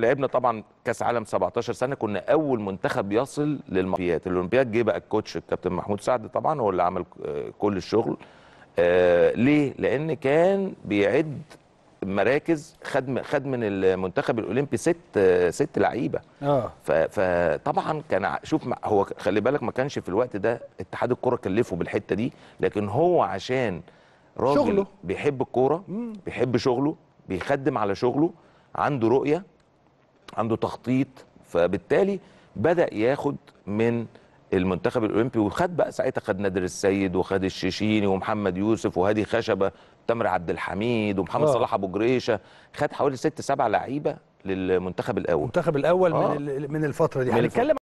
لعبنا طبعا كاس عالم 17 سنه كنا اول منتخب يصل للمباريات الاولمبياد جه بقى الكوتش الكابتن محمود سعد طبعا هو اللي عمل آه، كل الشغل آه ليه لان كان بيعد مراكز خد خد من المنتخب الاولمبي ست آه، ست لعيبه اه فطبعا كان شوف هو خلي بالك ما كانش في الوقت ده اتحاد الكوره كلفه بالحته دي لكن هو عشان راجل شغله. بيحب الكوره بيحب شغله بيخدم على شغله عنده رؤيه عنده تخطيط فبالتالي بدا ياخد من المنتخب الاولمبي وخد بقى ساعتها خد نادر السيد وخد الشيشيني ومحمد يوسف وهادي خشبه تامر عبد الحميد ومحمد أوه. صلاح ابو جريشه خد حوالي ست سبع لعيبه للمنتخب الاول المنتخب الاول من آه. من الفتره دي هنتكلم